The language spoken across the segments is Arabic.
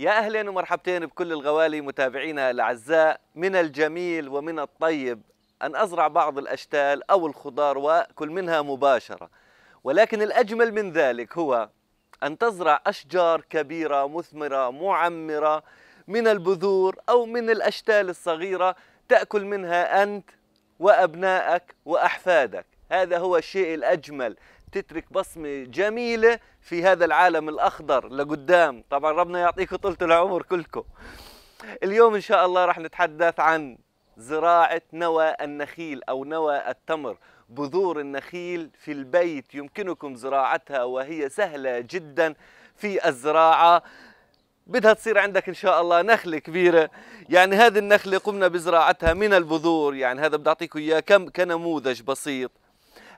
يا اهلا ومرحبتين بكل الغوالي متابعينا الاعزاء من الجميل ومن الطيب ان ازرع بعض الاشتال او الخضار واكل منها مباشره ولكن الاجمل من ذلك هو ان تزرع اشجار كبيره مثمره معمره من البذور او من الاشتال الصغيره تاكل منها انت وابنائك واحفادك هذا هو الشيء الاجمل تترك بصمة جميلة في هذا العالم الأخضر لقدام طبعا ربنا يعطيكم طولة العمر كلكم اليوم إن شاء الله رح نتحدث عن زراعة نوى النخيل أو نوى التمر بذور النخيل في البيت يمكنكم زراعتها وهي سهلة جدا في الزراعة بدها تصير عندك ان شاء الله نخله كبيره يعني هذه النخله قمنا بزراعتها من البذور يعني هذا بدي اعطيكم اياه كم كنموذج بسيط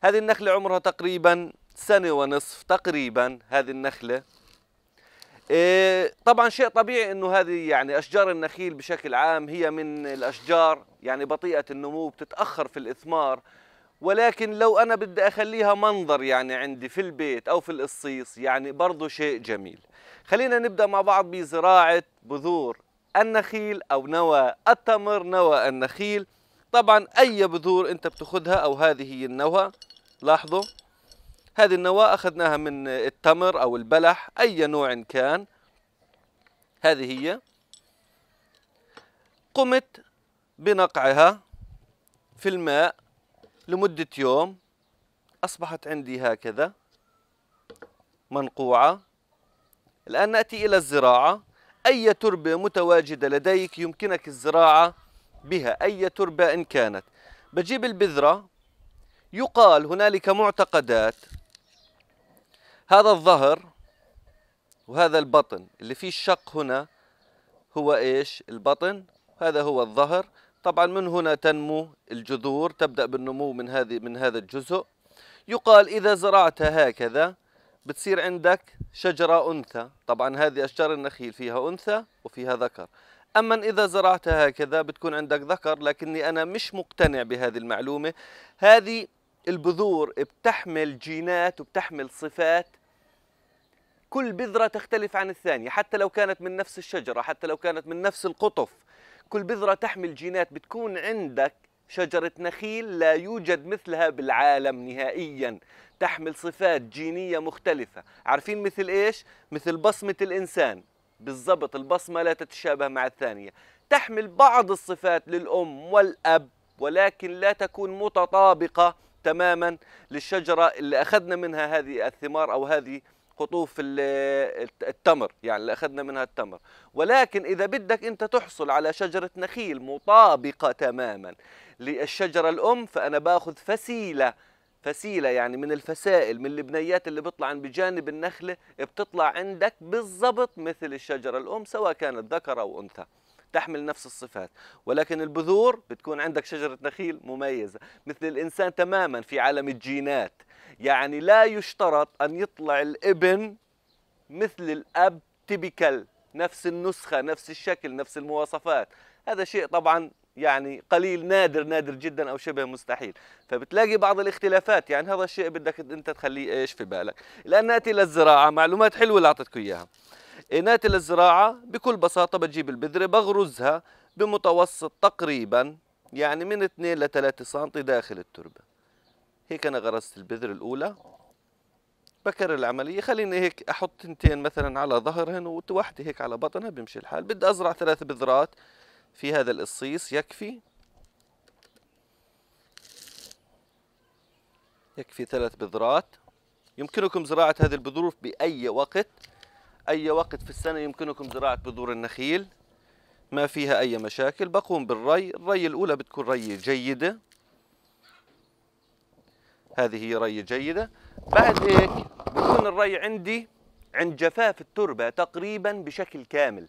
هذه النخلة عمرها تقريبا سنة ونصف تقريبا هذه النخلة إيه، طبعا شيء طبيعي انه هذه يعني اشجار النخيل بشكل عام هي من الاشجار يعني بطيئه النمو بتتاخر في الاثمار ولكن لو انا بدي اخليها منظر يعني عندي في البيت او في القصيص يعني برضه شيء جميل خلينا نبدا مع بعض بزراعه بذور النخيل او نوى التمر نوى النخيل طبعا اي بذور انت بتاخذها او هذه هي النوى لاحظوا هذه النواة أخذناها من التمر أو البلح أي نوع كان هذه هي قمت بنقعها في الماء لمدة يوم أصبحت عندي هكذا منقوعة الآن نأتي إلى الزراعة أي تربة متواجدة لديك يمكنك الزراعة بها أي تربة إن كانت بجيب البذرة يقال هنالك معتقدات هذا الظهر وهذا البطن اللي فيه الشق هنا هو ايش البطن هذا هو الظهر طبعا من هنا تنمو الجذور تبدا بالنمو من هذه من هذا الجزء يقال اذا زرعتها هكذا بتصير عندك شجره انثى طبعا هذه اشجار النخيل فيها انثى وفيها ذكر اما اذا زرعتها هكذا بتكون عندك ذكر لكني انا مش مقتنع بهذه المعلومه هذه البذور بتحمل جينات وبتحمل صفات كل بذرة تختلف عن الثانية حتى لو كانت من نفس الشجرة حتى لو كانت من نفس القطف كل بذرة تحمل جينات بتكون عندك شجرة نخيل لا يوجد مثلها بالعالم نهائيا تحمل صفات جينية مختلفة عارفين مثل إيش؟ مثل بصمة الإنسان بالضبط البصمة لا تتشابه مع الثانية تحمل بعض الصفات للأم والأب ولكن لا تكون متطابقة تماما للشجرة اللي أخذنا منها هذه الثمار أو هذه قطوف التمر يعني اللي أخذنا منها التمر ولكن إذا بدك أنت تحصل على شجرة نخيل مطابقة تماما للشجرة الأم فأنا بأخذ فسيلة فسيلة يعني من الفسائل من البنيات اللي بيطلع عن بجانب النخلة بتطلع عندك بالضبط مثل الشجرة الأم سواء كانت ذكر أو أنثى تحمل نفس الصفات ولكن البذور بتكون عندك شجرة نخيل مميزة مثل الإنسان تماما في عالم الجينات يعني لا يشترط أن يطلع الابن مثل الأب تيبيكال نفس النسخة نفس الشكل نفس المواصفات هذا شيء طبعا يعني قليل نادر نادر جدا او شبه مستحيل فبتلاقي بعض الاختلافات يعني هذا الشيء بدك انت تخليه ايش في بالك الان ناتي للزراعه معلومات حلوه اللي اعطيتكم اياها إناتي للزراعة بكل بساطة بجيب البذرة بغرزها بمتوسط تقريبا يعني من 2 ل 3 سم داخل التربة هيك أنا غرزت البذرة الأولى بكرر العملية خليني هيك أحط تنتين مثلا على ظهرهن وواحدة هيك على بطنها بيمشي الحال بدي أزرع ثلاث بذرات في هذا القصيص يكفي يكفي ثلاث بذرات يمكنكم زراعة هذه البذور بأي وقت أي وقت في السنة يمكنكم زراعة بذور النخيل ما فيها أي مشاكل بقوم بالري الري الأولى بتكون ري جيدة هذه هي ري جيدة بعد هيك بكون الري عندي عند جفاف التربة تقريبا بشكل كامل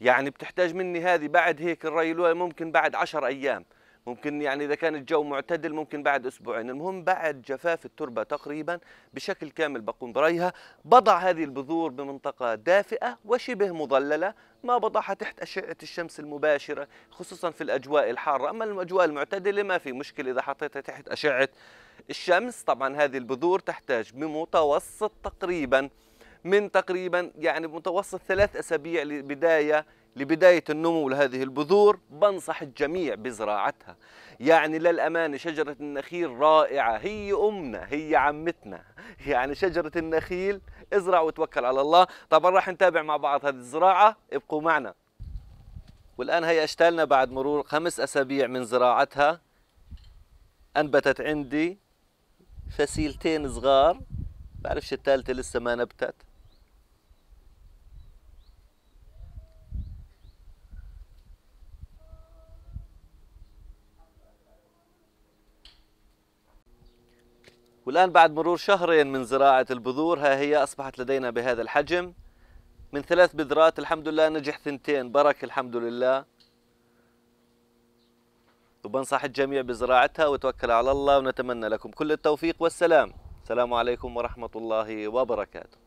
يعني بتحتاج مني هذه بعد هيك الري الأولى ممكن بعد عشر أيام ممكن يعني اذا كان الجو معتدل ممكن بعد اسبوعين المهم بعد جفاف التربه تقريبا بشكل كامل بقوم بريها بضع هذه البذور بمنطقه دافئه وشبه مظلله ما بضعها تحت اشعه الشمس المباشره خصوصا في الاجواء الحاره اما الاجواء المعتدله ما في مشكله اذا حطيتها تحت اشعه الشمس طبعا هذه البذور تحتاج بمتوسط تقريبا من تقريبا يعني بمتوسط ثلاث اسابيع لبدايه لبداية النمو لهذه البذور بنصح الجميع بزراعتها يعني للأمانة شجرة النخيل رائعة هي أمنا هي عمتنا يعني شجرة النخيل ازرع وتوكل على الله طبعا راح نتابع مع بعض هذه الزراعة ابقوا معنا والآن هي أشتالنا بعد مرور خمس أسابيع من زراعتها أنبتت عندي فسيلتين صغار بعرفش الثالثة لسه ما نبتت والآن بعد مرور شهرين من زراعة البذور ها هي أصبحت لدينا بهذا الحجم من ثلاث بذرات الحمد لله نجح ثنتين برك الحمد لله وبنصح الجميع بزراعتها وتوكل على الله ونتمنى لكم كل التوفيق والسلام السلام عليكم ورحمة الله وبركاته